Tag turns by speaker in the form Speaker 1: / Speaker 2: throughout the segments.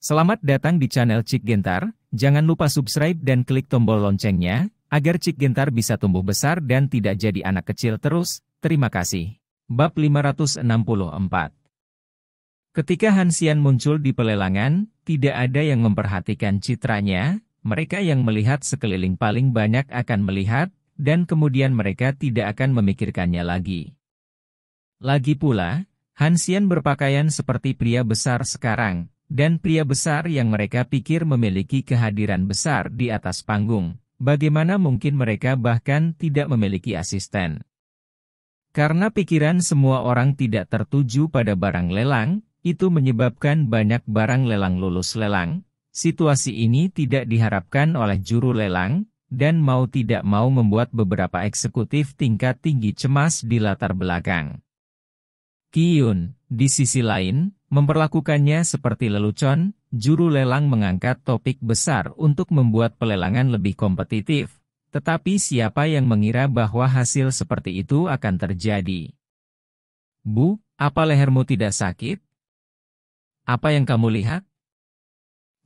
Speaker 1: Selamat datang di channel Cik Gentar, jangan lupa subscribe dan klik tombol loncengnya, agar Cik Gentar bisa tumbuh besar dan tidak jadi anak kecil terus, terima kasih. Bab 564 Ketika Hansian muncul di pelelangan, tidak ada yang memperhatikan citranya, mereka yang melihat sekeliling paling banyak akan melihat, dan kemudian mereka tidak akan memikirkannya lagi. Lagi pula, Hansian berpakaian seperti pria besar sekarang, dan pria besar yang mereka pikir memiliki kehadiran besar di atas panggung, bagaimana mungkin mereka bahkan tidak memiliki asisten? Karena pikiran semua orang tidak tertuju pada barang lelang, itu menyebabkan banyak barang lelang lulus lelang. Situasi ini tidak diharapkan oleh juru lelang, dan mau tidak mau membuat beberapa eksekutif tingkat tinggi cemas di latar belakang. Kiyun, di sisi lain, Memperlakukannya seperti lelucon, juru lelang mengangkat topik besar untuk membuat pelelangan lebih kompetitif. Tetapi siapa yang mengira bahwa hasil seperti itu akan terjadi? Bu, apa lehermu tidak sakit? Apa yang kamu lihat?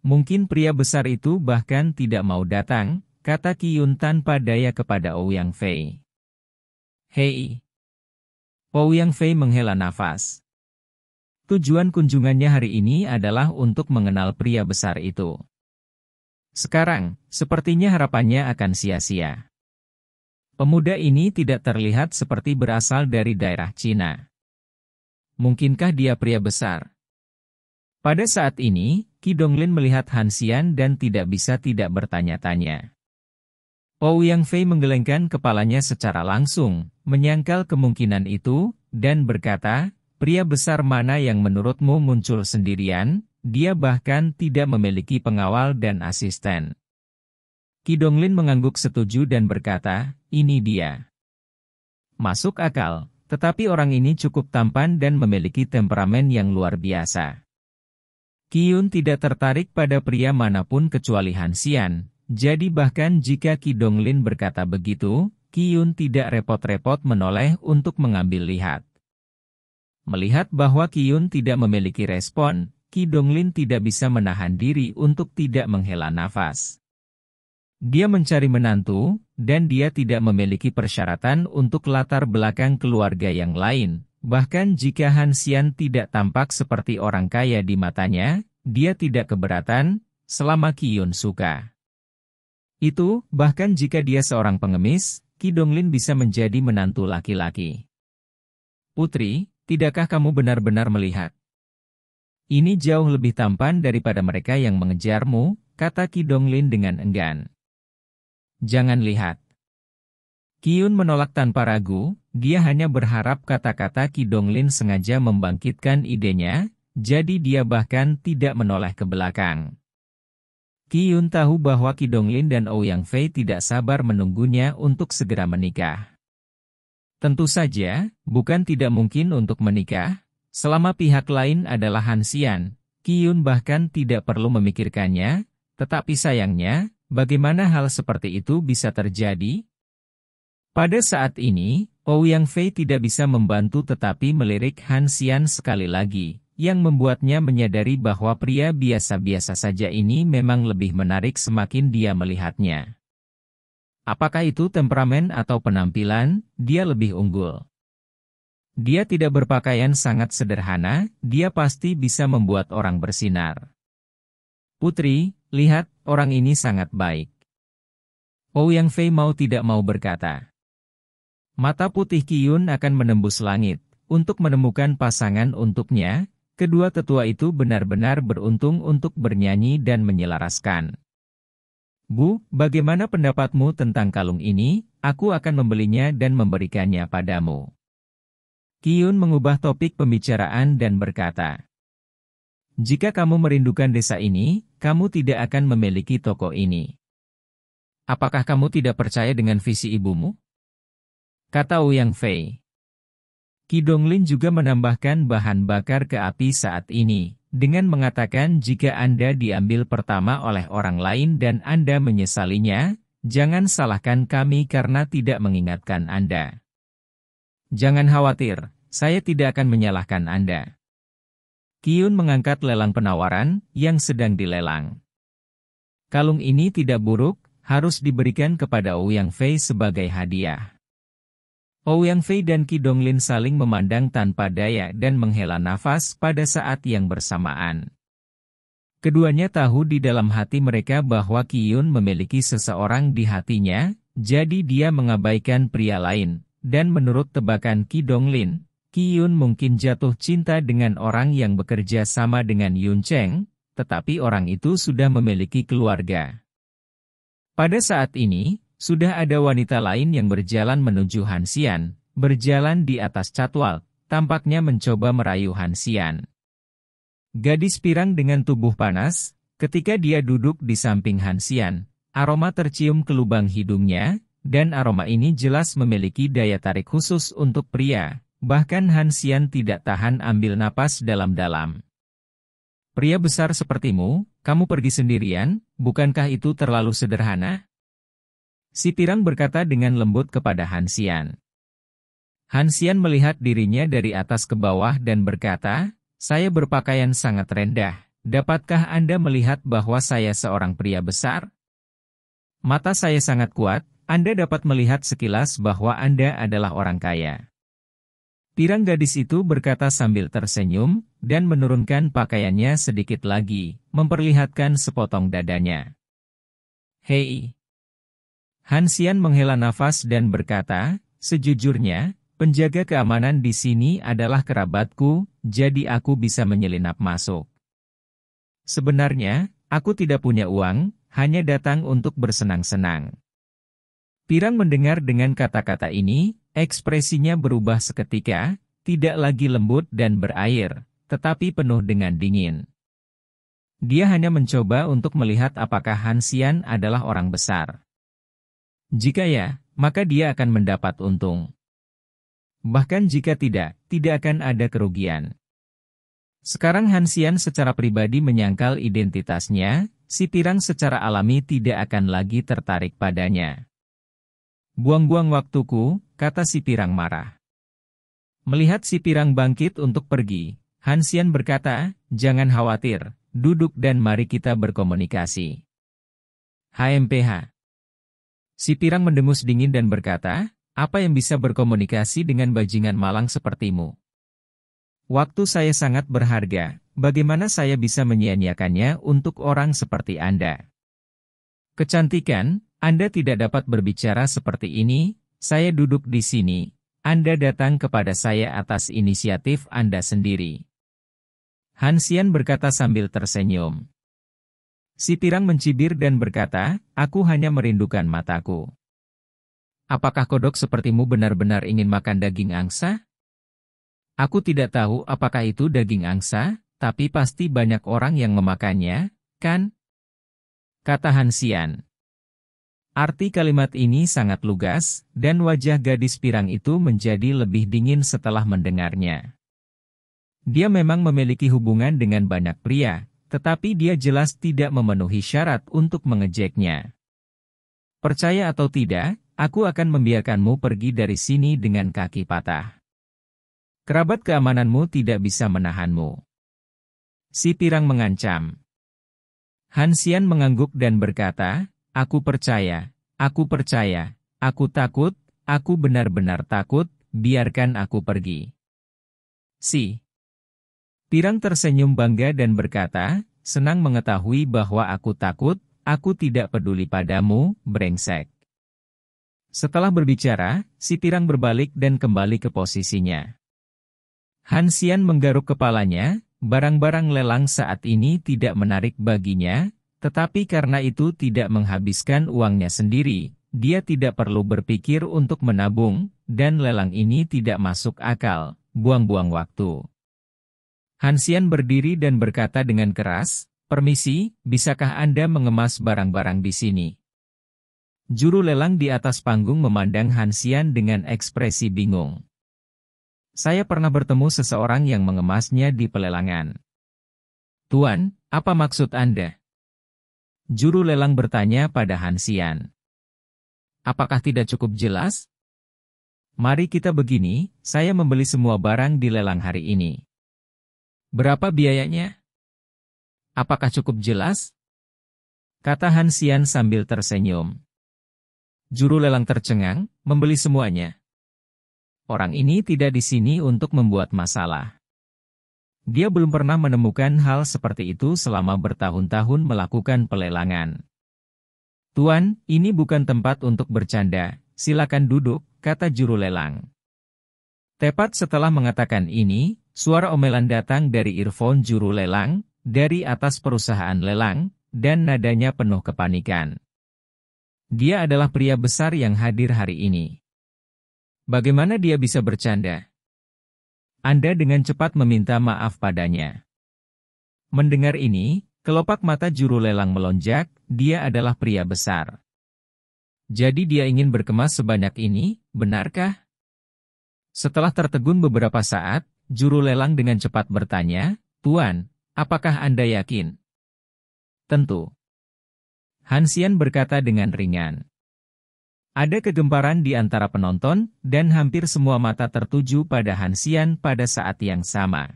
Speaker 1: Mungkin pria besar itu bahkan tidak mau datang, kata Kiyun tanpa daya kepada Ouyang Fei. Hei! Ouyang Fei menghela nafas. Tujuan kunjungannya hari ini adalah untuk mengenal pria besar itu. Sekarang, sepertinya harapannya akan sia-sia. Pemuda ini tidak terlihat seperti berasal dari daerah Cina. Mungkinkah dia pria besar? Pada saat ini, Ki Donglin melihat Hansian dan tidak bisa tidak bertanya-tanya. Ou Yang Fei menggelengkan kepalanya secara langsung, menyangkal kemungkinan itu, dan berkata, Pria besar mana yang menurutmu muncul sendirian, dia bahkan tidak memiliki pengawal dan asisten. Kidonglin mengangguk setuju dan berkata, ini dia. Masuk akal, tetapi orang ini cukup tampan dan memiliki temperamen yang luar biasa. Kiyun tidak tertarik pada pria manapun kecuali Hansian, jadi bahkan jika Kidonglin berkata begitu, Kiyun tidak repot-repot menoleh untuk mengambil lihat. Melihat bahwa Kiyun tidak memiliki respon, Ki Donglin tidak bisa menahan diri untuk tidak menghela nafas. Dia mencari menantu, dan dia tidak memiliki persyaratan untuk latar belakang keluarga yang lain. Bahkan jika Han Xian tidak tampak seperti orang kaya di matanya, dia tidak keberatan, selama Ki Yun suka. Itu, bahkan jika dia seorang pengemis, Ki Donglin bisa menjadi menantu laki-laki. Putri, Tidakkah kamu benar-benar melihat? Ini jauh lebih tampan daripada mereka yang mengejarmu, kata Kidonglin dengan enggan. Jangan lihat. Kiun menolak tanpa ragu, dia hanya berharap kata-kata Kidonglin sengaja membangkitkan idenya, jadi dia bahkan tidak menoleh ke belakang. Kiun tahu bahwa Kidonglin dan Ouyang Fei tidak sabar menunggunya untuk segera menikah. Tentu saja, bukan tidak mungkin untuk menikah, selama pihak lain adalah Hansian, Kiyun bahkan tidak perlu memikirkannya, tetapi sayangnya, bagaimana hal seperti itu bisa terjadi? Pada saat ini, Ouyang Fei tidak bisa membantu tetapi melirik Hansian sekali lagi, yang membuatnya menyadari bahwa pria biasa-biasa saja ini memang lebih menarik semakin dia melihatnya. Apakah itu temperamen atau penampilan, dia lebih unggul. Dia tidak berpakaian sangat sederhana, dia pasti bisa membuat orang bersinar. Putri, lihat, orang ini sangat baik. Oh Yang Fei mau tidak mau berkata. Mata putih Kiyun akan menembus langit, untuk menemukan pasangan untuknya, kedua tetua itu benar-benar beruntung untuk bernyanyi dan menyelaraskan. Bu, bagaimana pendapatmu tentang kalung ini? Aku akan membelinya dan memberikannya padamu. Kiyun mengubah topik pembicaraan dan berkata, Jika kamu merindukan desa ini, kamu tidak akan memiliki toko ini. Apakah kamu tidak percaya dengan visi ibumu? Kata Uyang Fei. Kidong Donglin juga menambahkan bahan bakar ke api saat ini, dengan mengatakan jika Anda diambil pertama oleh orang lain dan Anda menyesalinya, jangan salahkan kami karena tidak mengingatkan Anda. Jangan khawatir, saya tidak akan menyalahkan Anda. Kiun mengangkat lelang penawaran yang sedang dilelang. Kalung ini tidak buruk, harus diberikan kepada Ouyang Fei sebagai hadiah. Ouyang Fei dan Kidong Lin saling memandang tanpa daya dan menghela nafas pada saat yang bersamaan. Keduanya tahu di dalam hati mereka bahwa Yun memiliki seseorang di hatinya, jadi dia mengabaikan pria lain, dan menurut tebakan Kidong Lin, Yun mungkin jatuh cinta dengan orang yang bekerja sama dengan Yun Cheng, tetapi orang itu sudah memiliki keluarga. Pada saat ini, sudah ada wanita lain yang berjalan menuju Hansian, berjalan di atas catwalk, tampaknya mencoba merayu Hansian. Gadis pirang dengan tubuh panas, ketika dia duduk di samping Hansian, aroma tercium ke lubang hidungnya, dan aroma ini jelas memiliki daya tarik khusus untuk pria, bahkan Hansian tidak tahan ambil napas dalam-dalam. Pria besar sepertimu, kamu pergi sendirian, bukankah itu terlalu sederhana? Si Tirang berkata dengan lembut kepada Hansian. Hansian melihat dirinya dari atas ke bawah dan berkata, saya berpakaian sangat rendah. Dapatkah Anda melihat bahwa saya seorang pria besar? Mata saya sangat kuat, Anda dapat melihat sekilas bahwa Anda adalah orang kaya. Tirang gadis itu berkata sambil tersenyum, dan menurunkan pakaiannya sedikit lagi, memperlihatkan sepotong dadanya. Hei, Hansian menghela nafas dan berkata, sejujurnya, penjaga keamanan di sini adalah kerabatku, jadi aku bisa menyelinap masuk. Sebenarnya, aku tidak punya uang, hanya datang untuk bersenang-senang. Pirang mendengar dengan kata-kata ini, ekspresinya berubah seketika, tidak lagi lembut dan berair, tetapi penuh dengan dingin. Dia hanya mencoba untuk melihat apakah Hansian adalah orang besar. Jika ya, maka dia akan mendapat untung. Bahkan jika tidak, tidak akan ada kerugian. Sekarang Hansian secara pribadi menyangkal identitasnya, si pirang secara alami tidak akan lagi tertarik padanya. Buang-buang waktuku, kata si pirang marah. Melihat si pirang bangkit untuk pergi, Hansian berkata, jangan khawatir, duduk dan mari kita berkomunikasi. HMPH Si pirang mendengus dingin dan berkata, apa yang bisa berkomunikasi dengan bajingan malang sepertimu? Waktu saya sangat berharga, bagaimana saya bisa menyia-nyiakannya untuk orang seperti Anda? Kecantikan, Anda tidak dapat berbicara seperti ini, saya duduk di sini, Anda datang kepada saya atas inisiatif Anda sendiri. Hansian berkata sambil tersenyum. Si pirang mencibir dan berkata, aku hanya merindukan mataku. Apakah kodok sepertimu benar-benar ingin makan daging angsa? Aku tidak tahu apakah itu daging angsa, tapi pasti banyak orang yang memakannya, kan? Kata Hansian. Arti kalimat ini sangat lugas, dan wajah gadis pirang itu menjadi lebih dingin setelah mendengarnya. Dia memang memiliki hubungan dengan banyak pria, tetapi dia jelas tidak memenuhi syarat untuk mengejeknya. Percaya atau tidak, aku akan membiarkanmu pergi dari sini dengan kaki patah. Kerabat keamananmu tidak bisa menahanmu. Si pirang mengancam. Hansian mengangguk dan berkata, Aku percaya, aku percaya, aku takut, aku benar-benar takut, biarkan aku pergi. Si Pirang tersenyum bangga dan berkata, senang mengetahui bahwa aku takut, aku tidak peduli padamu, brengsek. Setelah berbicara, si pirang berbalik dan kembali ke posisinya. Hansian menggaruk kepalanya, barang-barang lelang saat ini tidak menarik baginya, tetapi karena itu tidak menghabiskan uangnya sendiri, dia tidak perlu berpikir untuk menabung, dan lelang ini tidak masuk akal, buang-buang waktu. Hansian berdiri dan berkata dengan keras, Permisi, bisakah Anda mengemas barang-barang di sini? Juru lelang di atas panggung memandang Hansian dengan ekspresi bingung. Saya pernah bertemu seseorang yang mengemasnya di pelelangan. Tuan, apa maksud Anda? Juru lelang bertanya pada Hansian. Apakah tidak cukup jelas? Mari kita begini, saya membeli semua barang di lelang hari ini. Berapa biayanya? Apakah cukup jelas? Kata Hansian sambil tersenyum. Juru lelang tercengang, membeli semuanya. Orang ini tidak di sini untuk membuat masalah. Dia belum pernah menemukan hal seperti itu selama bertahun-tahun melakukan pelelangan. Tuan, ini bukan tempat untuk bercanda, silakan duduk, kata juru lelang. Tepat setelah mengatakan ini, Suara omelan datang dari earphone juru lelang, dari atas perusahaan lelang, dan nadanya penuh kepanikan. Dia adalah pria besar yang hadir hari ini. Bagaimana dia bisa bercanda? Anda dengan cepat meminta maaf padanya. Mendengar ini, kelopak mata juru lelang melonjak, dia adalah pria besar. Jadi dia ingin berkemas sebanyak ini, benarkah? Setelah tertegun beberapa saat, Juru lelang dengan cepat bertanya, Tuan, apakah Anda yakin? Tentu. Hansian berkata dengan ringan. Ada kegemparan di antara penonton, dan hampir semua mata tertuju pada Hansian pada saat yang sama.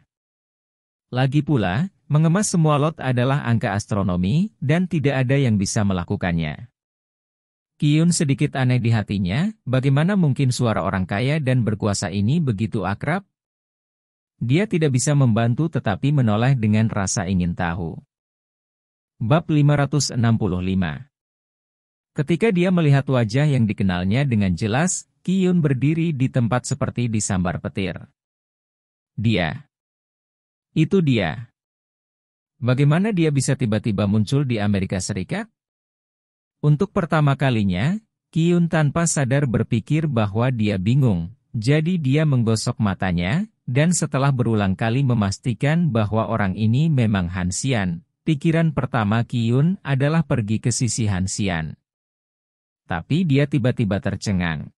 Speaker 1: Lagi pula, mengemas semua lot adalah angka astronomi, dan tidak ada yang bisa melakukannya. Kiyun sedikit aneh di hatinya, bagaimana mungkin suara orang kaya dan berkuasa ini begitu akrab, dia tidak bisa membantu tetapi menoleh dengan rasa ingin tahu. Bab 565 Ketika dia melihat wajah yang dikenalnya dengan jelas, Kiyun berdiri di tempat seperti disambar petir. Dia. Itu dia. Bagaimana dia bisa tiba-tiba muncul di Amerika Serikat? Untuk pertama kalinya, Kiyun tanpa sadar berpikir bahwa dia bingung, jadi dia menggosok matanya, dan setelah berulang kali memastikan bahwa orang ini memang Hansian, pikiran pertama Kiyun adalah pergi ke sisi Hansian. Tapi dia tiba-tiba tercengang.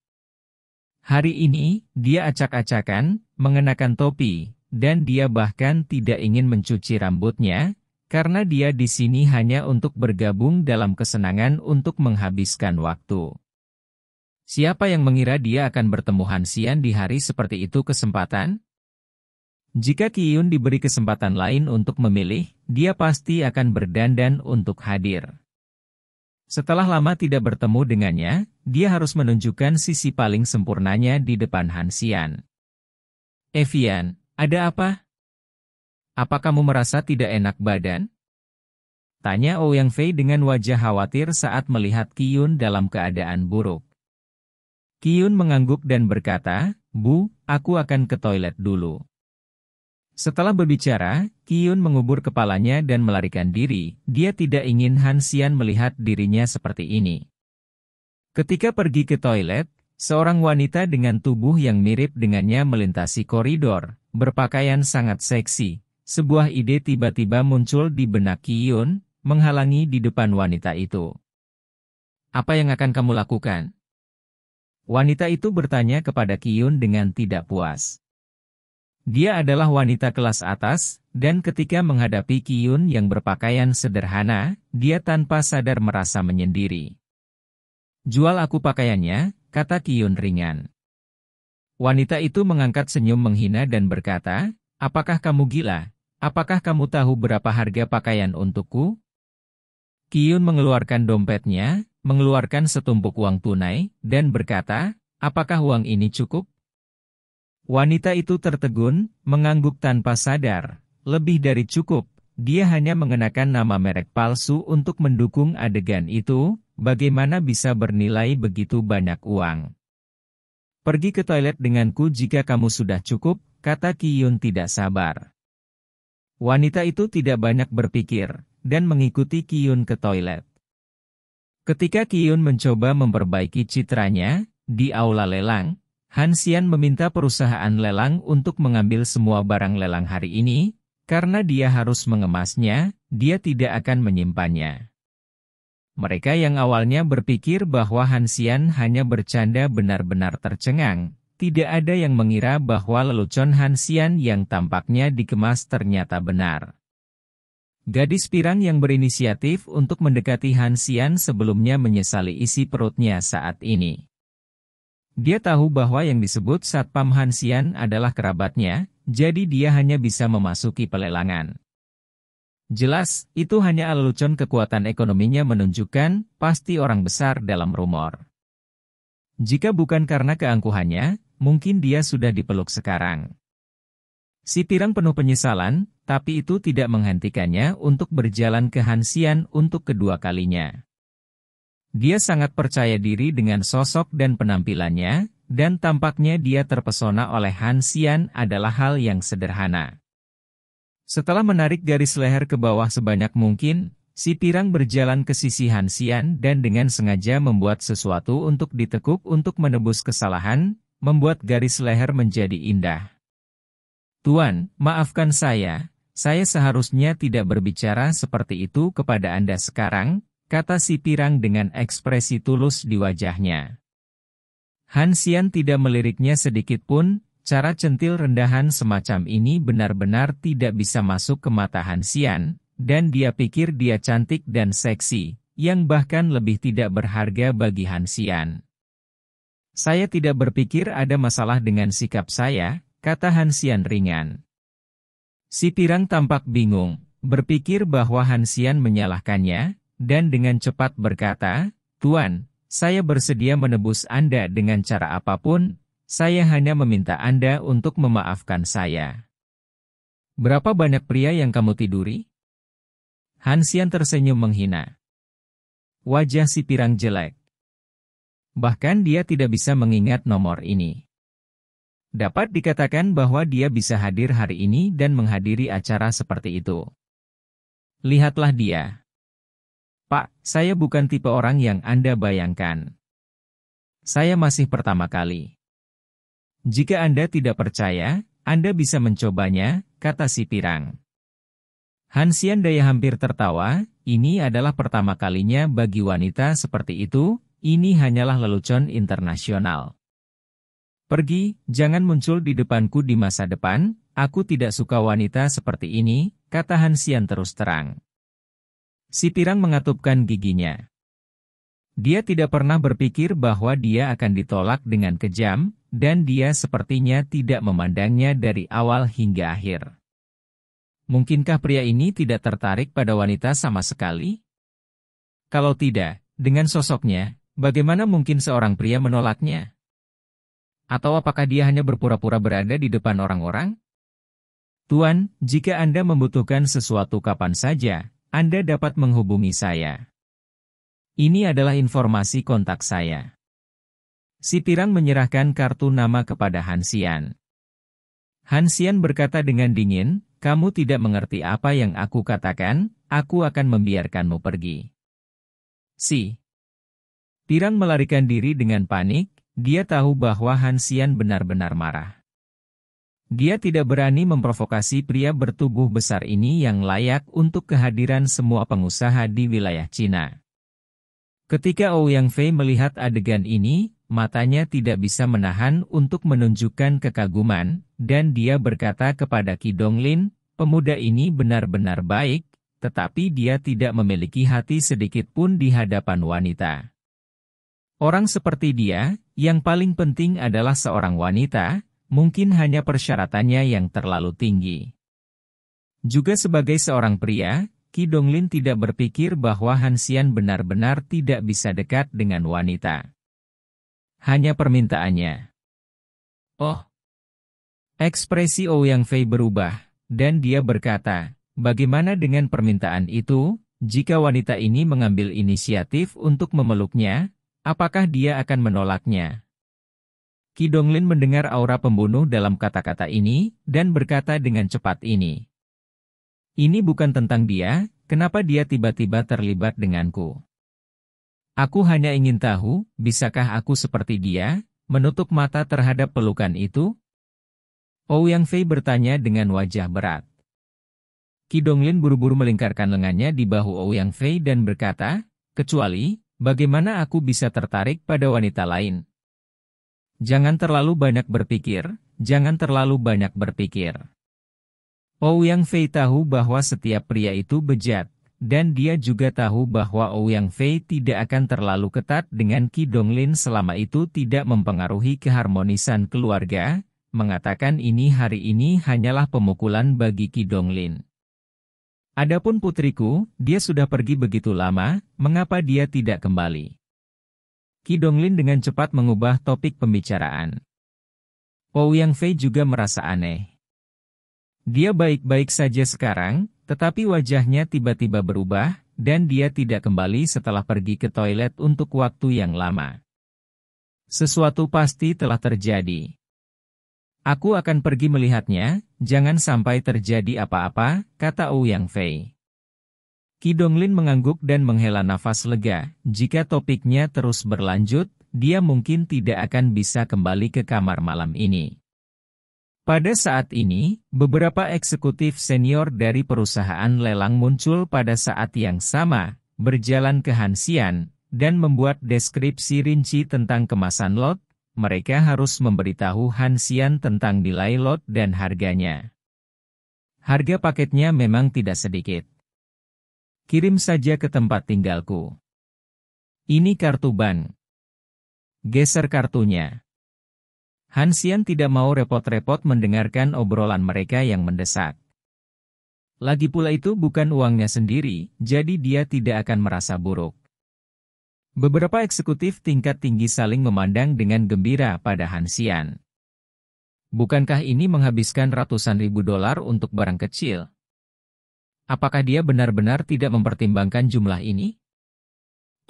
Speaker 1: Hari ini, dia acak-acakan, mengenakan topi, dan dia bahkan tidak ingin mencuci rambutnya, karena dia di sini hanya untuk bergabung dalam kesenangan untuk menghabiskan waktu. Siapa yang mengira dia akan bertemu Hansian di hari seperti itu kesempatan? Jika Kiyun diberi kesempatan lain untuk memilih, dia pasti akan berdandan untuk hadir. Setelah lama tidak bertemu dengannya, dia harus menunjukkan sisi paling sempurnanya di depan Hansian. Evian, ada apa? Apa kamu merasa tidak enak badan? Tanya Ouyang Fei dengan wajah khawatir saat melihat Kiyun dalam keadaan buruk. Kiyun mengangguk dan berkata, Bu, aku akan ke toilet dulu. Setelah berbicara, Kiyun mengubur kepalanya dan melarikan diri. Dia tidak ingin Han Xian melihat dirinya seperti ini. Ketika pergi ke toilet, seorang wanita dengan tubuh yang mirip dengannya melintasi koridor, berpakaian sangat seksi. Sebuah ide tiba-tiba muncul di benak Kiyun, menghalangi di depan wanita itu. Apa yang akan kamu lakukan? Wanita itu bertanya kepada Kiyun dengan tidak puas. Dia adalah wanita kelas atas, dan ketika menghadapi Kiyun yang berpakaian sederhana, dia tanpa sadar merasa menyendiri. Jual aku pakaiannya, kata Kiyun ringan. Wanita itu mengangkat senyum menghina dan berkata, apakah kamu gila? Apakah kamu tahu berapa harga pakaian untukku? Kiyun mengeluarkan dompetnya, mengeluarkan setumpuk uang tunai, dan berkata, apakah uang ini cukup? Wanita itu tertegun, mengangguk tanpa sadar. Lebih dari cukup, dia hanya mengenakan nama merek palsu untuk mendukung adegan itu, bagaimana bisa bernilai begitu banyak uang. Pergi ke toilet denganku jika kamu sudah cukup, kata Kiyun tidak sabar. Wanita itu tidak banyak berpikir, dan mengikuti Kiyun ke toilet. Ketika Kiyun mencoba memperbaiki citranya, di aula lelang, Hansian meminta perusahaan lelang untuk mengambil semua barang lelang hari ini, karena dia harus mengemasnya, dia tidak akan menyimpannya. Mereka yang awalnya berpikir bahwa Hansian hanya bercanda benar-benar tercengang, tidak ada yang mengira bahwa lelucon Hansian yang tampaknya dikemas ternyata benar. Gadis pirang yang berinisiatif untuk mendekati Hansian sebelumnya menyesali isi perutnya saat ini. Dia tahu bahwa yang disebut Satpam Hansian adalah kerabatnya, jadi dia hanya bisa memasuki pelelangan. Jelas, itu hanya alelucon kekuatan ekonominya menunjukkan, pasti orang besar dalam rumor. Jika bukan karena keangkuhannya, mungkin dia sudah dipeluk sekarang. Si Tirang penuh penyesalan, tapi itu tidak menghentikannya untuk berjalan ke Hansian untuk kedua kalinya. Dia sangat percaya diri dengan sosok dan penampilannya, dan tampaknya dia terpesona oleh Hansian adalah hal yang sederhana. Setelah menarik garis leher ke bawah sebanyak mungkin, si pirang berjalan ke sisi Hansian dan dengan sengaja membuat sesuatu untuk ditekuk untuk menebus kesalahan, membuat garis leher menjadi indah. Tuan, maafkan saya, saya seharusnya tidak berbicara seperti itu kepada Anda sekarang, kata si pirang dengan ekspresi tulus di wajahnya. Hansian tidak meliriknya sedikit pun, cara centil rendahan semacam ini benar-benar tidak bisa masuk ke mata Hansian, dan dia pikir dia cantik dan seksi, yang bahkan lebih tidak berharga bagi Hansian. Saya tidak berpikir ada masalah dengan sikap saya, kata Hansian ringan. Si pirang tampak bingung, berpikir bahwa Hansian menyalahkannya, dan dengan cepat berkata, Tuan, saya bersedia menebus Anda dengan cara apapun, saya hanya meminta Anda untuk memaafkan saya. Berapa banyak pria yang kamu tiduri? Hansian tersenyum menghina. Wajah si pirang jelek. Bahkan dia tidak bisa mengingat nomor ini. Dapat dikatakan bahwa dia bisa hadir hari ini dan menghadiri acara seperti itu. Lihatlah dia. Pak, saya bukan tipe orang yang Anda bayangkan. Saya masih pertama kali. Jika Anda tidak percaya, Anda bisa mencobanya, kata si pirang. Hansian Daya hampir tertawa, ini adalah pertama kalinya bagi wanita seperti itu, ini hanyalah lelucon internasional. Pergi, jangan muncul di depanku di masa depan, aku tidak suka wanita seperti ini, kata Hansian terus terang. Si pirang mengatupkan giginya. Dia tidak pernah berpikir bahwa dia akan ditolak dengan kejam, dan dia sepertinya tidak memandangnya dari awal hingga akhir. Mungkinkah pria ini tidak tertarik pada wanita sama sekali? Kalau tidak, dengan sosoknya, bagaimana mungkin seorang pria menolaknya? Atau apakah dia hanya berpura-pura berada di depan orang-orang? Tuan, jika Anda membutuhkan sesuatu kapan saja, anda dapat menghubungi saya. Ini adalah informasi kontak saya. Si Tirang menyerahkan kartu nama kepada Hansian. Hansian berkata dengan dingin, kamu tidak mengerti apa yang aku katakan, aku akan membiarkanmu pergi. Si. Pirang melarikan diri dengan panik, dia tahu bahwa Hansian benar-benar marah. Dia tidak berani memprovokasi pria bertubuh besar ini yang layak untuk kehadiran semua pengusaha di wilayah Cina. Ketika Ouyang Fei melihat adegan ini, matanya tidak bisa menahan untuk menunjukkan kekaguman, dan dia berkata kepada Qi Lin, pemuda ini benar-benar baik, tetapi dia tidak memiliki hati sedikit pun di hadapan wanita. Orang seperti dia, yang paling penting adalah seorang wanita, Mungkin hanya persyaratannya yang terlalu tinggi. Juga sebagai seorang pria, Ki Donglin tidak berpikir bahwa Hansian benar-benar tidak bisa dekat dengan wanita. Hanya permintaannya. Oh. Ekspresi Ouyang Yang Fei berubah, dan dia berkata, bagaimana dengan permintaan itu, jika wanita ini mengambil inisiatif untuk memeluknya, apakah dia akan menolaknya? Kidonglin mendengar aura pembunuh dalam kata-kata ini, dan berkata dengan cepat ini. Ini bukan tentang dia, kenapa dia tiba-tiba terlibat denganku. Aku hanya ingin tahu, bisakah aku seperti dia, menutup mata terhadap pelukan itu? Ouyang Fei bertanya dengan wajah berat. Kidonglin buru-buru melingkarkan lengannya di bahu Ouyang Fei dan berkata, kecuali, bagaimana aku bisa tertarik pada wanita lain, Jangan terlalu banyak berpikir, jangan terlalu banyak berpikir. Ouyang Fei tahu bahwa setiap pria itu bejat, dan dia juga tahu bahwa Ouyang Fei tidak akan terlalu ketat dengan Qi Donglin selama itu tidak mempengaruhi keharmonisan keluarga, mengatakan ini hari ini hanyalah pemukulan bagi Qi Donglin. Adapun putriku, dia sudah pergi begitu lama, mengapa dia tidak kembali? Dong-lin dengan cepat mengubah topik pembicaraan. Wu Yang Fei juga merasa aneh. Dia baik-baik saja sekarang, tetapi wajahnya tiba-tiba berubah, dan dia tidak kembali setelah pergi ke toilet untuk waktu yang lama. Sesuatu pasti telah terjadi. Aku akan pergi melihatnya, jangan sampai terjadi apa-apa, kata Ouyang Yang Fei. Kidonglin mengangguk dan menghela nafas lega, jika topiknya terus berlanjut, dia mungkin tidak akan bisa kembali ke kamar malam ini. Pada saat ini, beberapa eksekutif senior dari perusahaan lelang muncul pada saat yang sama, berjalan ke Hansian, dan membuat deskripsi rinci tentang kemasan lot, mereka harus memberitahu Hansian tentang nilai lot dan harganya. Harga paketnya memang tidak sedikit. Kirim saja ke tempat tinggalku. Ini kartu ban. Geser kartunya. Hansian tidak mau repot-repot mendengarkan obrolan mereka yang mendesak. Lagi pula itu bukan uangnya sendiri, jadi dia tidak akan merasa buruk. Beberapa eksekutif tingkat tinggi saling memandang dengan gembira pada Hansian. Bukankah ini menghabiskan ratusan ribu dolar untuk barang kecil? apakah dia benar-benar tidak mempertimbangkan jumlah ini?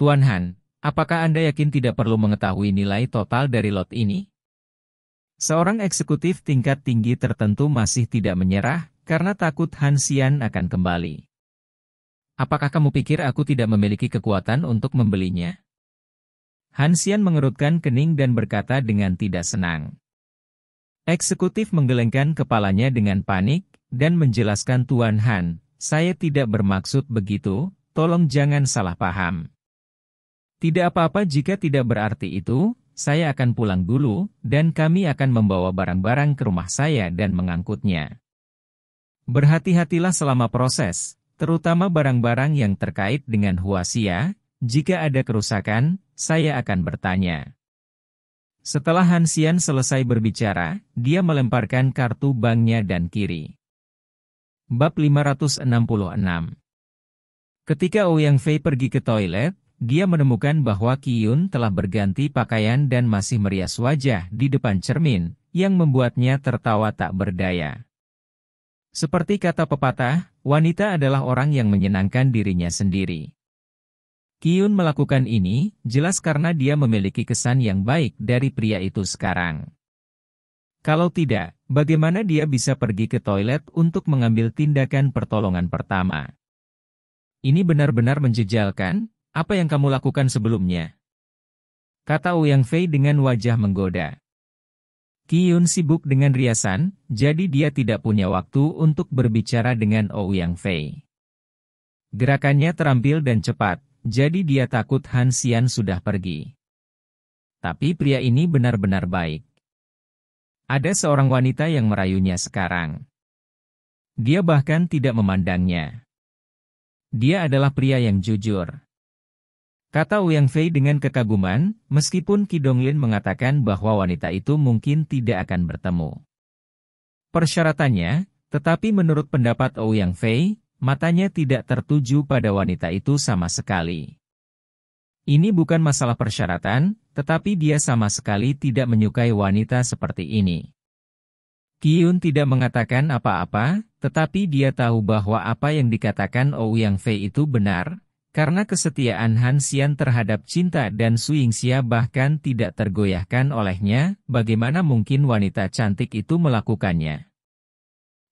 Speaker 1: Tuan Han, apakah Anda yakin tidak perlu mengetahui nilai total dari lot ini? Seorang eksekutif tingkat tinggi tertentu masih tidak menyerah karena takut Han Xian akan kembali. Apakah kamu pikir aku tidak memiliki kekuatan untuk membelinya? Han Xian mengerutkan kening dan berkata dengan tidak senang. Eksekutif menggelengkan kepalanya dengan panik dan menjelaskan Tuan Han, saya tidak bermaksud begitu, tolong jangan salah paham. Tidak apa-apa jika tidak berarti itu, saya akan pulang dulu, dan kami akan membawa barang-barang ke rumah saya dan mengangkutnya. Berhati-hatilah selama proses, terutama barang-barang yang terkait dengan Huasia, jika ada kerusakan, saya akan bertanya. Setelah Hansian selesai berbicara, dia melemparkan kartu banknya dan kiri. Bab 566 Ketika Ouyang Fei pergi ke toilet, dia menemukan bahwa Kiyun telah berganti pakaian dan masih merias wajah di depan cermin, yang membuatnya tertawa tak berdaya. Seperti kata pepatah, wanita adalah orang yang menyenangkan dirinya sendiri. Kiyun melakukan ini, jelas karena dia memiliki kesan yang baik dari pria itu sekarang. Kalau tidak, Bagaimana dia bisa pergi ke toilet untuk mengambil tindakan pertolongan pertama? Ini benar-benar menjejalkan, apa yang kamu lakukan sebelumnya? Kata Uyang Fei dengan wajah menggoda. Kiyun sibuk dengan riasan, jadi dia tidak punya waktu untuk berbicara dengan Ouyang Fei. Gerakannya terampil dan cepat, jadi dia takut Han Xian sudah pergi. Tapi pria ini benar-benar baik. Ada seorang wanita yang merayunya sekarang. Dia bahkan tidak memandangnya. Dia adalah pria yang jujur. Kata Uyang Fei dengan kekaguman, meskipun Kidonglin mengatakan bahwa wanita itu mungkin tidak akan bertemu. Persyaratannya, tetapi menurut pendapat Ouyang Fei, matanya tidak tertuju pada wanita itu sama sekali. Ini bukan masalah persyaratan, tetapi dia sama sekali tidak menyukai wanita seperti ini. Kiyun tidak mengatakan apa-apa, tetapi dia tahu bahwa apa yang dikatakan Yang Fei itu benar, karena kesetiaan Han Xian terhadap cinta dan Su Ying Xia bahkan tidak tergoyahkan olehnya, bagaimana mungkin wanita cantik itu melakukannya.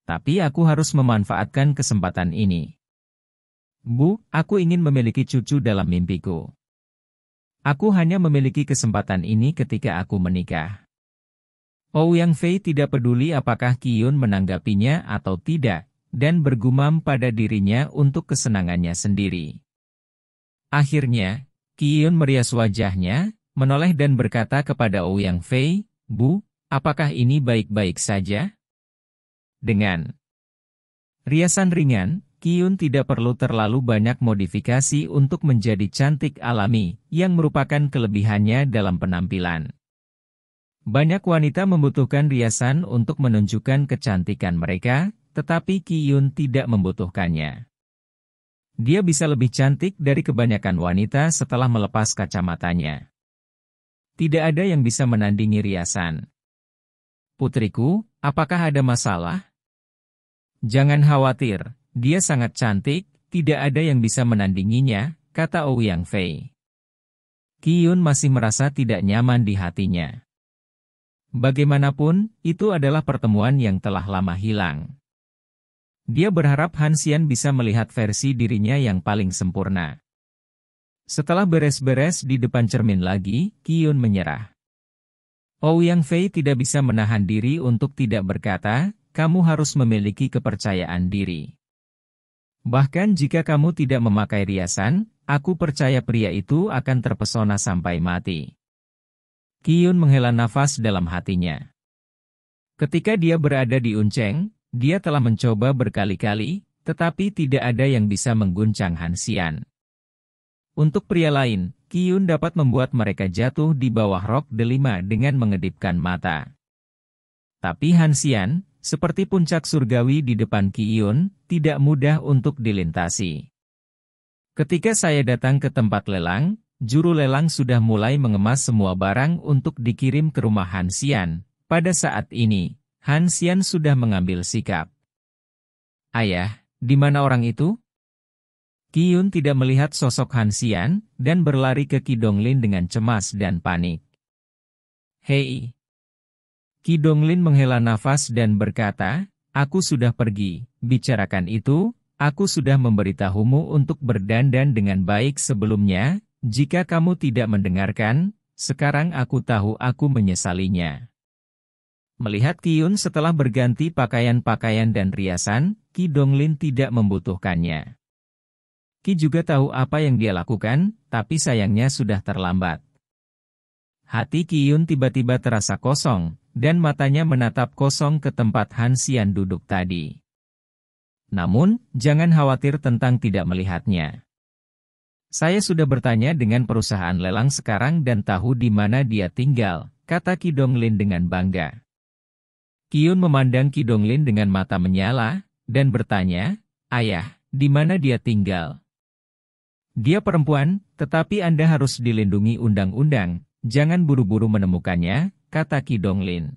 Speaker 1: Tapi aku harus memanfaatkan kesempatan ini. Bu, aku ingin memiliki cucu dalam mimpiku. Aku hanya memiliki kesempatan ini ketika aku menikah. Ouyang oh, Fei tidak peduli apakah Kiyun menanggapinya atau tidak, dan bergumam pada dirinya untuk kesenangannya sendiri. Akhirnya, Kiyun merias wajahnya, menoleh dan berkata kepada Ouyang oh Fei, Bu, apakah ini baik-baik saja? Dengan riasan ringan, Kiun tidak perlu terlalu banyak modifikasi untuk menjadi cantik alami, yang merupakan kelebihannya dalam penampilan. Banyak wanita membutuhkan riasan untuk menunjukkan kecantikan mereka, tetapi Kiyun tidak membutuhkannya. Dia bisa lebih cantik dari kebanyakan wanita setelah melepas kacamatanya. Tidak ada yang bisa menandingi riasan. Putriku, apakah ada masalah? Jangan khawatir, dia sangat cantik, tidak ada yang bisa menandinginya, kata Ouyang Fei. Kiyun masih merasa tidak nyaman di hatinya. Bagaimanapun, itu adalah pertemuan yang telah lama hilang. Dia berharap Hansian bisa melihat versi dirinya yang paling sempurna. Setelah beres-beres di depan cermin lagi, Kiyun menyerah. Ouyang Fei tidak bisa menahan diri untuk tidak berkata, kamu harus memiliki kepercayaan diri. Bahkan jika kamu tidak memakai riasan, aku percaya pria itu akan terpesona sampai mati. Kiyun menghela nafas dalam hatinya. Ketika dia berada di Unceng, dia telah mencoba berkali-kali, tetapi tidak ada yang bisa mengguncang Hansian. Untuk pria lain, Kiyun dapat membuat mereka jatuh di bawah rok delima dengan mengedipkan mata. Tapi Hansian, seperti puncak surgawi di depan Kiyun, tidak mudah untuk dilintasi. Ketika saya datang ke tempat lelang, juru lelang sudah mulai mengemas semua barang untuk dikirim ke rumah Hansian. Pada saat ini, Hansian sudah mengambil sikap. Ayah, di mana orang itu? Kiyun tidak melihat sosok Hansian dan berlari ke Kidonglin dengan cemas dan panik. Hei, Kidonglin menghela nafas dan berkata, Aku sudah pergi, bicarakan itu, aku sudah memberitahumu untuk berdandan dengan baik sebelumnya, jika kamu tidak mendengarkan, sekarang aku tahu aku menyesalinya. Melihat Yun setelah berganti pakaian-pakaian dan riasan, Ki Donglin tidak membutuhkannya. Ki juga tahu apa yang dia lakukan, tapi sayangnya sudah terlambat. Hati Yun tiba-tiba terasa kosong, dan matanya menatap kosong ke tempat Hansian duduk tadi. Namun, jangan khawatir tentang tidak melihatnya. Saya sudah bertanya dengan perusahaan lelang sekarang dan tahu di mana dia tinggal, kata Kidong Lin dengan bangga. Kiun memandang Kidong Lin dengan mata menyala, dan bertanya, Ayah, di mana dia tinggal? Dia perempuan, tetapi Anda harus dilindungi undang-undang, jangan buru-buru menemukannya, kata Ki Donglin.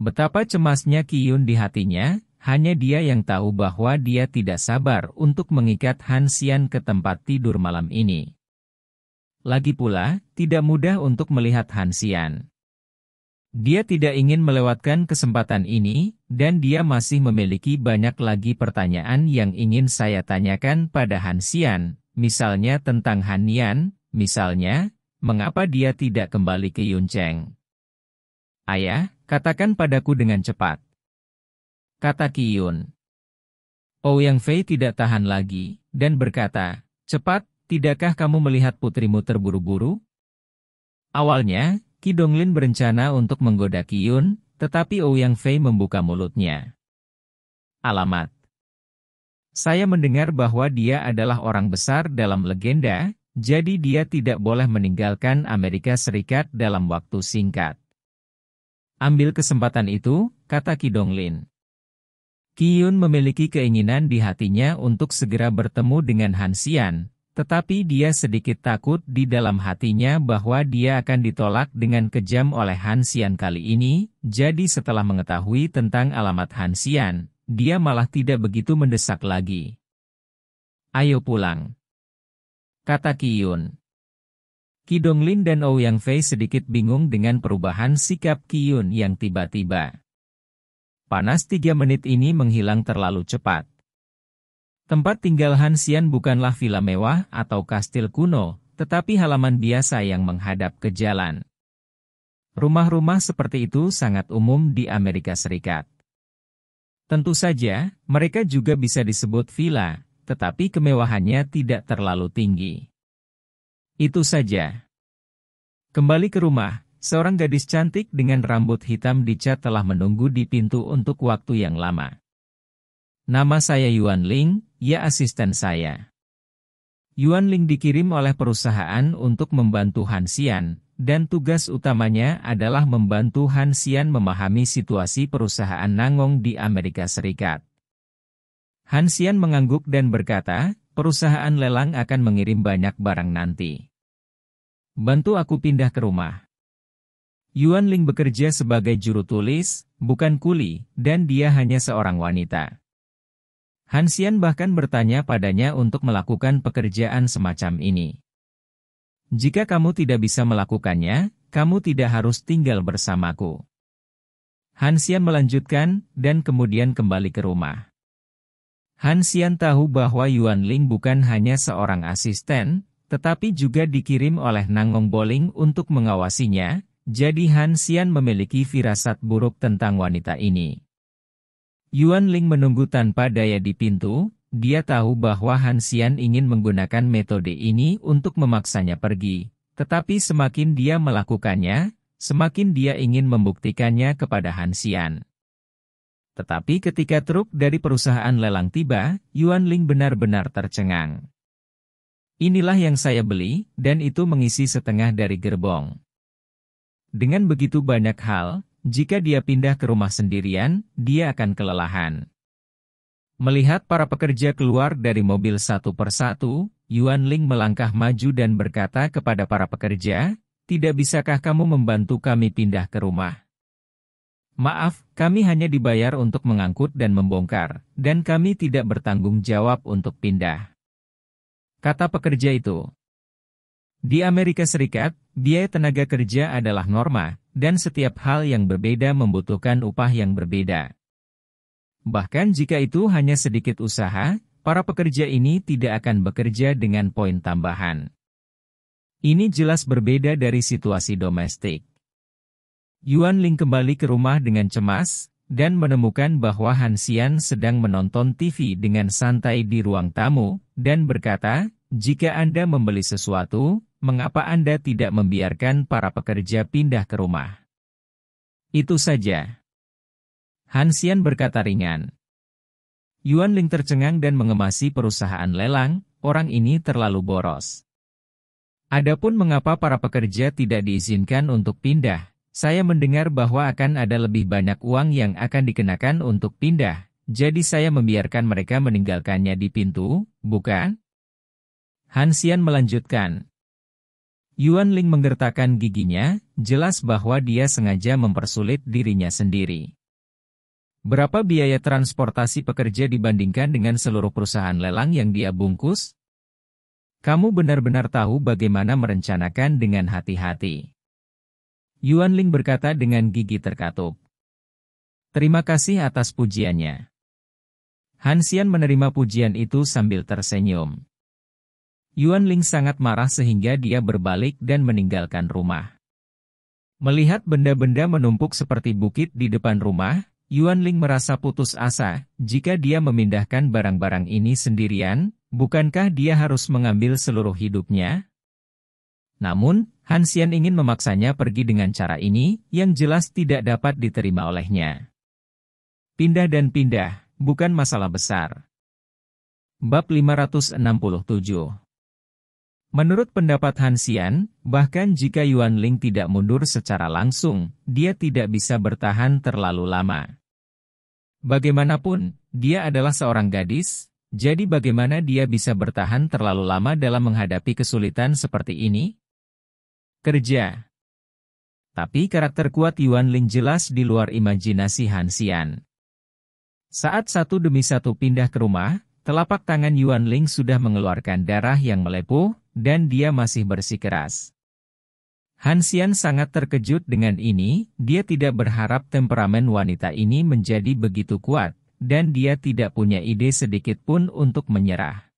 Speaker 1: Betapa cemasnya Yun di hatinya, hanya dia yang tahu bahwa dia tidak sabar untuk mengikat Han Xian ke tempat tidur malam ini. Lagi pula, tidak mudah untuk melihat Han Xian. Dia tidak ingin melewatkan kesempatan ini, dan dia masih memiliki banyak lagi pertanyaan yang ingin saya tanyakan pada Han Xian, misalnya tentang Han Yan, misalnya, mengapa dia tidak kembali ke Yun Cheng? Ayah, katakan padaku dengan cepat. Kata Kiyun. Oh Yang Fei tidak tahan lagi, dan berkata, Cepat, tidakkah kamu melihat putrimu terburu-buru? Awalnya, Qi Donglin berencana untuk menggoda Kiyun, tetapi Ouyang oh Yang Fei membuka mulutnya. Alamat. Saya mendengar bahwa dia adalah orang besar dalam legenda, jadi dia tidak boleh meninggalkan Amerika Serikat dalam waktu singkat. Ambil kesempatan itu, kata Ki Donglin. Kiyun memiliki keinginan di hatinya untuk segera bertemu dengan Hansian, tetapi dia sedikit takut di dalam hatinya bahwa dia akan ditolak dengan kejam oleh Hansian kali ini, jadi setelah mengetahui tentang alamat Hansian, dia malah tidak begitu mendesak lagi. Ayo pulang. Kata Kiyun. Ki Lin dan Ouyang Fei sedikit bingung dengan perubahan sikap Yun yang tiba-tiba. Panas tiga menit ini menghilang terlalu cepat. Tempat tinggal Han Xian bukanlah villa mewah atau kastil kuno, tetapi halaman biasa yang menghadap ke jalan. Rumah-rumah seperti itu sangat umum di Amerika Serikat. Tentu saja, mereka juga bisa disebut villa, tetapi kemewahannya tidak terlalu tinggi. Itu saja. Kembali ke rumah, seorang gadis cantik dengan rambut hitam dicat telah menunggu di pintu untuk waktu yang lama. Nama saya Yuan Ling, ya asisten saya. Yuan Ling dikirim oleh perusahaan untuk membantu Hansian, dan tugas utamanya adalah membantu Hansian memahami situasi perusahaan Nangong di Amerika Serikat. Hansian mengangguk dan berkata, perusahaan lelang akan mengirim banyak barang nanti bantu aku pindah ke rumah. Yuan Ling bekerja sebagai juru tulis, bukan kuli, dan dia hanya seorang wanita. Hansian bahkan bertanya padanya untuk melakukan pekerjaan semacam ini. Jika kamu tidak bisa melakukannya, kamu tidak harus tinggal bersamaku. Hansian melanjutkan, dan kemudian kembali ke rumah. Hansian tahu bahwa Yuan Ling bukan hanya seorang asisten, tetapi juga dikirim oleh Nangong Boling untuk mengawasinya, jadi Han Xian memiliki firasat buruk tentang wanita ini. Yuan Ling menunggu tanpa daya di pintu, dia tahu bahwa Han Xian ingin menggunakan metode ini untuk memaksanya pergi, tetapi semakin dia melakukannya, semakin dia ingin membuktikannya kepada Han Xian. Tetapi ketika truk dari perusahaan lelang tiba, Yuan Ling benar-benar tercengang. Inilah yang saya beli, dan itu mengisi setengah dari gerbong. Dengan begitu banyak hal, jika dia pindah ke rumah sendirian, dia akan kelelahan. Melihat para pekerja keluar dari mobil satu persatu, Yuan Ling melangkah maju dan berkata kepada para pekerja, tidak bisakah kamu membantu kami pindah ke rumah? Maaf, kami hanya dibayar untuk mengangkut dan membongkar, dan kami tidak bertanggung jawab untuk pindah kata pekerja itu. Di Amerika Serikat, biaya tenaga kerja adalah norma, dan setiap hal yang berbeda membutuhkan upah yang berbeda. Bahkan jika itu hanya sedikit usaha, para pekerja ini tidak akan bekerja dengan poin tambahan. Ini jelas berbeda dari situasi domestik. Yuan Ling kembali ke rumah dengan cemas, dan menemukan bahwa Hansian sedang menonton TV dengan santai di ruang tamu, dan berkata, jika Anda membeli sesuatu, mengapa Anda tidak membiarkan para pekerja pindah ke rumah? Itu saja. Hansian berkata ringan. Yuan Ling tercengang dan mengemasi perusahaan lelang, orang ini terlalu boros. Adapun mengapa para pekerja tidak diizinkan untuk pindah, saya mendengar bahwa akan ada lebih banyak uang yang akan dikenakan untuk pindah, jadi saya membiarkan mereka meninggalkannya di pintu, bukan? Hansian melanjutkan. Yuan Ling menggertakkan giginya, jelas bahwa dia sengaja mempersulit dirinya sendiri. Berapa biaya transportasi pekerja dibandingkan dengan seluruh perusahaan lelang yang dia bungkus? Kamu benar-benar tahu bagaimana merencanakan dengan hati-hati. Yuan Ling berkata dengan gigi terkatup. Terima kasih atas pujiannya. Hansian menerima pujian itu sambil tersenyum. Yuan Ling sangat marah sehingga dia berbalik dan meninggalkan rumah. Melihat benda-benda menumpuk seperti bukit di depan rumah, Yuan Ling merasa putus asa, jika dia memindahkan barang-barang ini sendirian, bukankah dia harus mengambil seluruh hidupnya? Namun, Hansian ingin memaksanya pergi dengan cara ini, yang jelas tidak dapat diterima olehnya. Pindah dan pindah, bukan masalah besar. Bab 567 Menurut pendapat Hansian, bahkan jika Yuan Ling tidak mundur secara langsung, dia tidak bisa bertahan terlalu lama. Bagaimanapun, dia adalah seorang gadis, jadi bagaimana dia bisa bertahan terlalu lama dalam menghadapi kesulitan seperti ini? Kerja Tapi karakter kuat Yuan Ling jelas di luar imajinasi Hansian. Saat satu demi satu pindah ke rumah, telapak tangan Yuan Ling sudah mengeluarkan darah yang melepuh, dan dia masih bersikeras. Hansian sangat terkejut dengan ini, dia tidak berharap temperamen wanita ini menjadi begitu kuat, dan dia tidak punya ide sedikit pun untuk menyerah.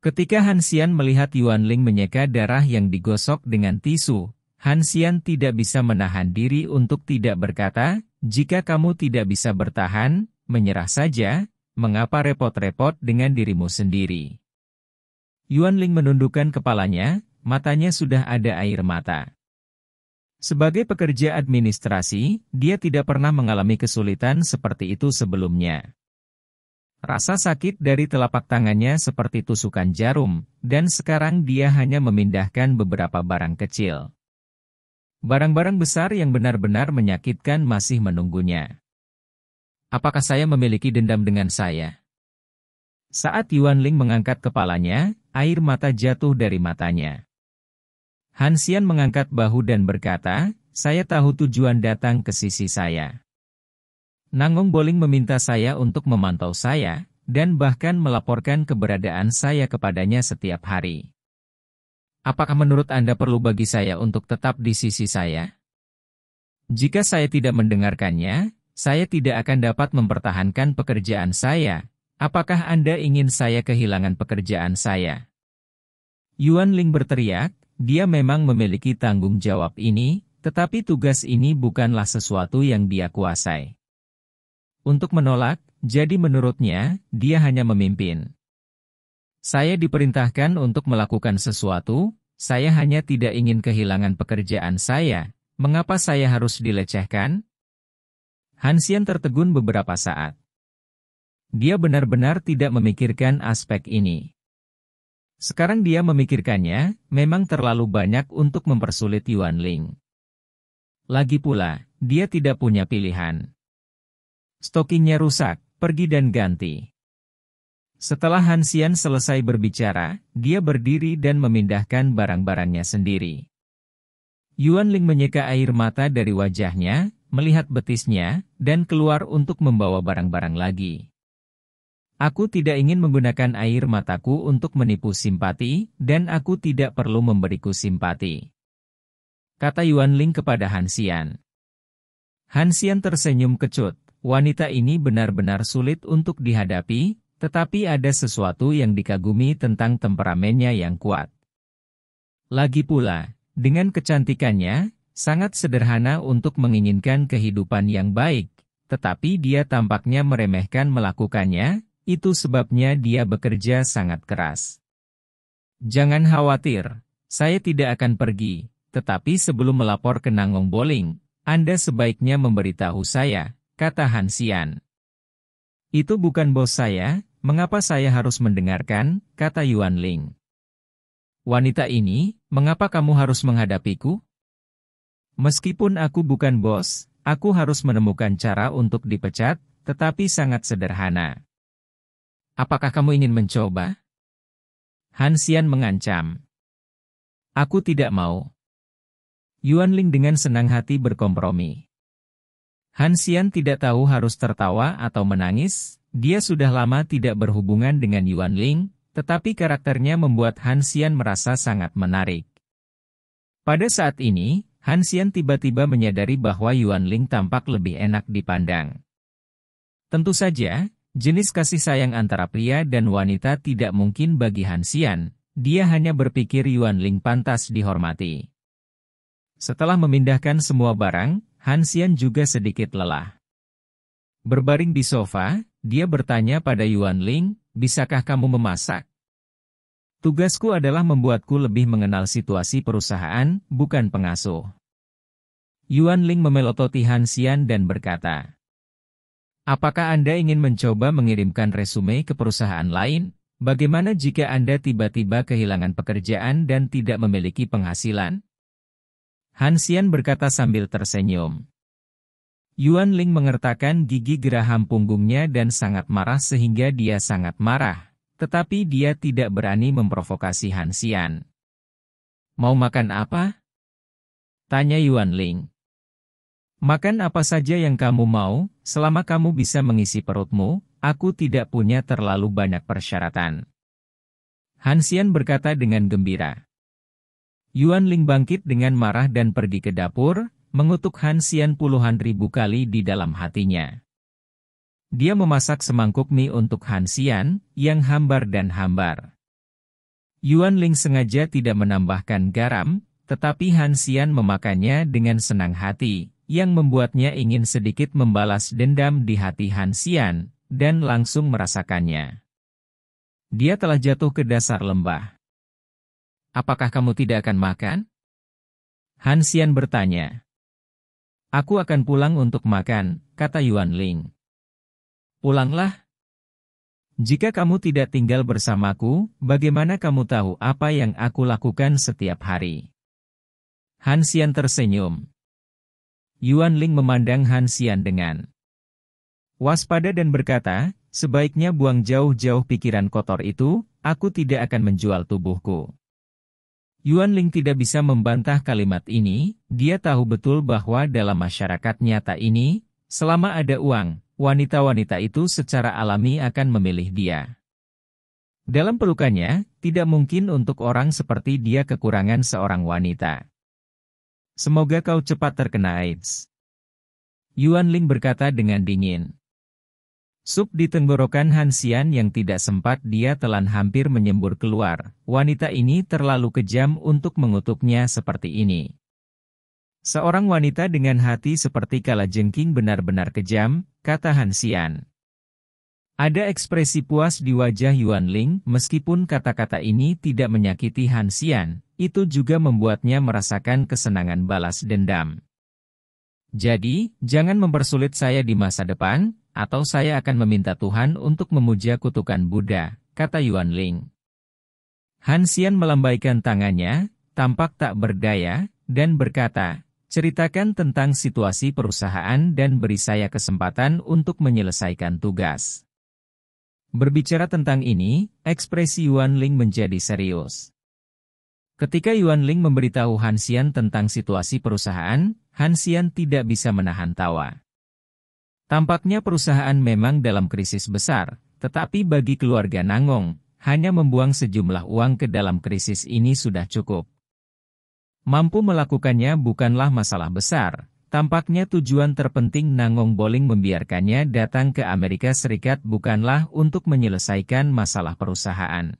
Speaker 1: Ketika Hansian melihat Yuan Ling menyeka darah yang digosok dengan tisu, Hansian tidak bisa menahan diri untuk tidak berkata, jika kamu tidak bisa bertahan, menyerah saja, mengapa repot-repot dengan dirimu sendiri. Yuan Ling menundukkan kepalanya, matanya sudah ada air mata. Sebagai pekerja administrasi, dia tidak pernah mengalami kesulitan seperti itu sebelumnya. Rasa sakit dari telapak tangannya seperti tusukan jarum, dan sekarang dia hanya memindahkan beberapa barang kecil. Barang-barang besar yang benar-benar menyakitkan masih menunggunya. Apakah saya memiliki dendam dengan saya? Saat Yuan Ling mengangkat kepalanya, air mata jatuh dari matanya. Han Xian mengangkat bahu dan berkata, saya tahu tujuan datang ke sisi saya. Nangong Boling meminta saya untuk memantau saya, dan bahkan melaporkan keberadaan saya kepadanya setiap hari. Apakah menurut Anda perlu bagi saya untuk tetap di sisi saya? Jika saya tidak mendengarkannya, saya tidak akan dapat mempertahankan pekerjaan saya. Apakah Anda ingin saya kehilangan pekerjaan saya? Yuan Ling berteriak, dia memang memiliki tanggung jawab ini, tetapi tugas ini bukanlah sesuatu yang dia kuasai. Untuk menolak, jadi menurutnya, dia hanya memimpin. Saya diperintahkan untuk melakukan sesuatu, saya hanya tidak ingin kehilangan pekerjaan saya. Mengapa saya harus dilecehkan? Hansian tertegun beberapa saat. Dia benar-benar tidak memikirkan aspek ini. Sekarang dia memikirkannya, memang terlalu banyak untuk mempersulit Yuan Ling. Lagi pula, dia tidak punya pilihan. Stokingnya rusak, pergi dan ganti. Setelah Hansian selesai berbicara, dia berdiri dan memindahkan barang-barangnya sendiri. Yuan Ling menyeka air mata dari wajahnya, melihat betisnya, dan keluar untuk membawa barang-barang lagi. Aku tidak ingin menggunakan air mataku untuk menipu simpati, dan aku tidak perlu memberiku simpati. Kata Yuan Ling kepada Hansian. Hansian tersenyum kecut, wanita ini benar-benar sulit untuk dihadapi, tetapi ada sesuatu yang dikagumi tentang temperamennya yang kuat. Lagi pula, dengan kecantikannya, Sangat sederhana untuk menginginkan kehidupan yang baik, tetapi dia tampaknya meremehkan melakukannya, itu sebabnya dia bekerja sangat keras. Jangan khawatir, saya tidak akan pergi, tetapi sebelum melapor ke Nangong Boling, Anda sebaiknya memberitahu saya, kata Hansian. Itu bukan bos saya, mengapa saya harus mendengarkan, kata Yuan Ling. Wanita ini, mengapa kamu harus menghadapiku? Meskipun aku bukan bos, aku harus menemukan cara untuk dipecat, tetapi sangat sederhana. Apakah kamu ingin mencoba? Hansian mengancam. Aku tidak mau. Yuan Ling dengan senang hati berkompromi. Hansian tidak tahu harus tertawa atau menangis, dia sudah lama tidak berhubungan dengan Yuan Ling, tetapi karakternya membuat Hansian merasa sangat menarik. Pada saat ini, Han Xian tiba-tiba menyadari bahwa Yuan Ling tampak lebih enak dipandang. Tentu saja, jenis kasih sayang antara pria dan wanita tidak mungkin bagi Han Xian, dia hanya berpikir Yuan Ling pantas dihormati. Setelah memindahkan semua barang, Han Xian juga sedikit lelah. Berbaring di sofa, dia bertanya pada Yuan Ling, bisakah kamu memasak? Tugasku adalah membuatku lebih mengenal situasi perusahaan, bukan pengasuh. Yuan Ling memelototi Han Xian dan berkata, Apakah Anda ingin mencoba mengirimkan resume ke perusahaan lain? Bagaimana jika Anda tiba-tiba kehilangan pekerjaan dan tidak memiliki penghasilan? Han Xian berkata sambil tersenyum. Yuan Ling mengertakkan gigi geraham punggungnya dan sangat marah sehingga dia sangat marah. Tetapi dia tidak berani memprovokasi Hansian. Mau makan apa? Tanya Yuan Ling. Makan apa saja yang kamu mau, selama kamu bisa mengisi perutmu, aku tidak punya terlalu banyak persyaratan. Hansian berkata dengan gembira. Yuan Ling bangkit dengan marah dan pergi ke dapur, mengutuk Hansian puluhan ribu kali di dalam hatinya. Dia memasak semangkuk mie untuk Hansian, yang hambar dan hambar. Yuan Ling sengaja tidak menambahkan garam, tetapi Hansian memakannya dengan senang hati, yang membuatnya ingin sedikit membalas dendam di hati Hansian, dan langsung merasakannya. Dia telah jatuh ke dasar lembah. Apakah kamu tidak akan makan? Hansian bertanya. Aku akan pulang untuk makan, kata Yuan Ling. Ulanglah. Jika kamu tidak tinggal bersamaku, bagaimana kamu tahu apa yang aku lakukan setiap hari? Hansian tersenyum. Yuan Ling memandang Hansian dengan waspada dan berkata, sebaiknya buang jauh-jauh pikiran kotor itu, aku tidak akan menjual tubuhku. Yuan Ling tidak bisa membantah kalimat ini, dia tahu betul bahwa dalam masyarakat nyata ini, selama ada uang, wanita-wanita itu secara alami akan memilih dia. Dalam pelukannya, tidak mungkin untuk orang seperti dia kekurangan seorang wanita. Semoga kau cepat terkena AIDS. Yuan Ling berkata dengan dingin. Sup di tenggorokan Hansian yang tidak sempat dia telan hampir menyembur keluar. Wanita ini terlalu kejam untuk mengutuknya seperti ini. Seorang wanita dengan hati seperti kala jengking benar-benar kejam, kata Hansian. Ada ekspresi puas di wajah Yuan Ling, meskipun kata-kata ini tidak menyakiti Hansian, itu juga membuatnya merasakan kesenangan balas dendam. Jadi, jangan mempersulit saya di masa depan, atau saya akan meminta Tuhan untuk memuja kutukan Buddha, kata Yuan Ling. Hansian melambaikan tangannya, tampak tak berdaya, dan berkata, Ceritakan tentang situasi perusahaan dan beri saya kesempatan untuk menyelesaikan tugas. Berbicara tentang ini, ekspresi Yuan Ling menjadi serius. Ketika Yuan Ling memberitahu Hansian tentang situasi perusahaan, Hansian tidak bisa menahan tawa. Tampaknya perusahaan memang dalam krisis besar, tetapi bagi keluarga Nangong, hanya membuang sejumlah uang ke dalam krisis ini sudah cukup. Mampu melakukannya bukanlah masalah besar. Tampaknya tujuan terpenting Nangong Boling membiarkannya datang ke Amerika Serikat bukanlah untuk menyelesaikan masalah perusahaan.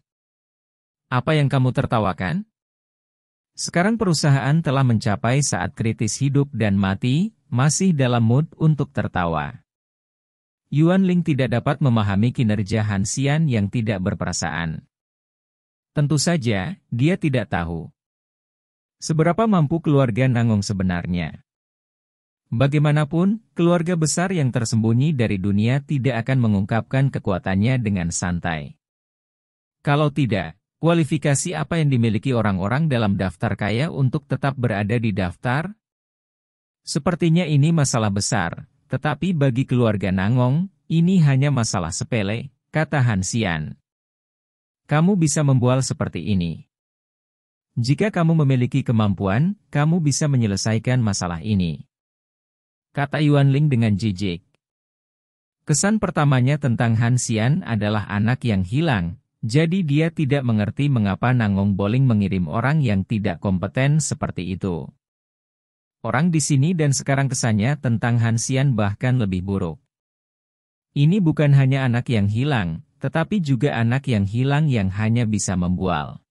Speaker 1: Apa yang kamu tertawakan? Sekarang perusahaan telah mencapai saat kritis hidup dan mati, masih dalam mood untuk tertawa. Yuan Ling tidak dapat memahami kinerja Hansian yang tidak berperasaan. Tentu saja, dia tidak tahu Seberapa mampu keluarga Nangong sebenarnya? Bagaimanapun, keluarga besar yang tersembunyi dari dunia tidak akan mengungkapkan kekuatannya dengan santai. Kalau tidak, kualifikasi apa yang dimiliki orang-orang dalam daftar kaya untuk tetap berada di daftar? Sepertinya ini masalah besar, tetapi bagi keluarga Nangong, ini hanya masalah sepele, kata Hansian. Kamu bisa membual seperti ini. Jika kamu memiliki kemampuan, kamu bisa menyelesaikan masalah ini. Kata Yuan Ling dengan jijik. Kesan pertamanya tentang Han Xian adalah anak yang hilang, jadi dia tidak mengerti mengapa Nangong Boling mengirim orang yang tidak kompeten seperti itu. Orang di sini dan sekarang kesannya tentang Han Xian bahkan lebih buruk. Ini bukan hanya anak yang hilang, tetapi juga anak yang hilang yang hanya bisa membual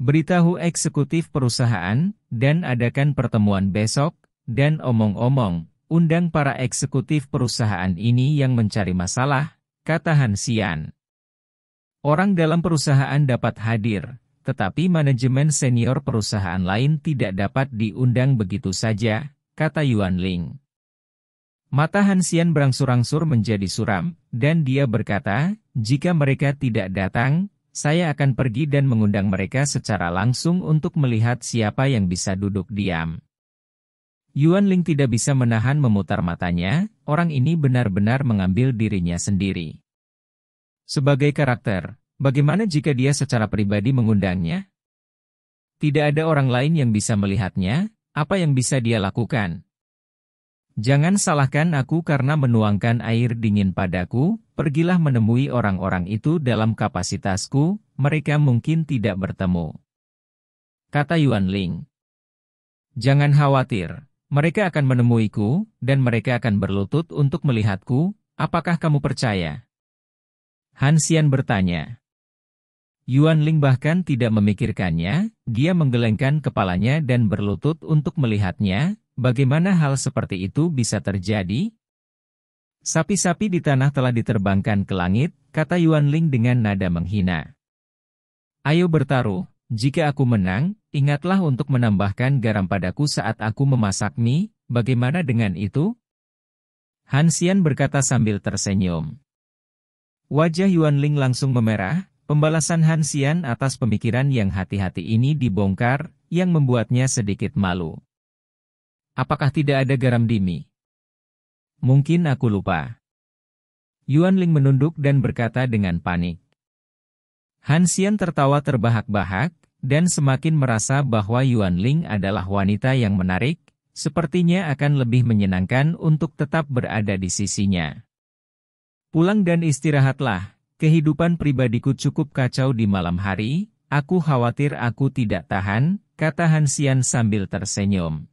Speaker 1: beritahu eksekutif perusahaan, dan adakan pertemuan besok, dan omong-omong, undang para eksekutif perusahaan ini yang mencari masalah, kata Hansian. Orang dalam perusahaan dapat hadir, tetapi manajemen senior perusahaan lain tidak dapat diundang begitu saja, kata Yuan Ling. Mata Hansian berangsur-angsur menjadi suram, dan dia berkata, jika mereka tidak datang, saya akan pergi dan mengundang mereka secara langsung untuk melihat siapa yang bisa duduk diam. Yuan Ling tidak bisa menahan memutar matanya, orang ini benar-benar mengambil dirinya sendiri. Sebagai karakter, bagaimana jika dia secara pribadi mengundangnya? Tidak ada orang lain yang bisa melihatnya, apa yang bisa dia lakukan? Jangan salahkan aku karena menuangkan air dingin padaku, pergilah menemui orang-orang itu dalam kapasitasku, mereka mungkin tidak bertemu. Kata Yuan Ling. Jangan khawatir, mereka akan menemuiku, dan mereka akan berlutut untuk melihatku, apakah kamu percaya? Han Xian bertanya. Yuan Ling bahkan tidak memikirkannya, dia menggelengkan kepalanya dan berlutut untuk melihatnya, Bagaimana hal seperti itu bisa terjadi? Sapi-sapi di tanah telah diterbangkan ke langit, kata Yuan Ling dengan nada menghina. Ayo bertaruh, jika aku menang, ingatlah untuk menambahkan garam padaku saat aku memasak mie, bagaimana dengan itu? Hansian berkata sambil tersenyum. Wajah Yuan Ling langsung memerah, pembalasan Hansian atas pemikiran yang hati-hati ini dibongkar, yang membuatnya sedikit malu. Apakah tidak ada garam di mie? Mungkin aku lupa. Yuan Ling menunduk dan berkata dengan panik. Han Xian tertawa terbahak-bahak, dan semakin merasa bahwa Yuan Ling adalah wanita yang menarik, sepertinya akan lebih menyenangkan untuk tetap berada di sisinya. Pulang dan istirahatlah, kehidupan pribadiku cukup kacau di malam hari, aku khawatir aku tidak tahan, kata Han Xian sambil tersenyum.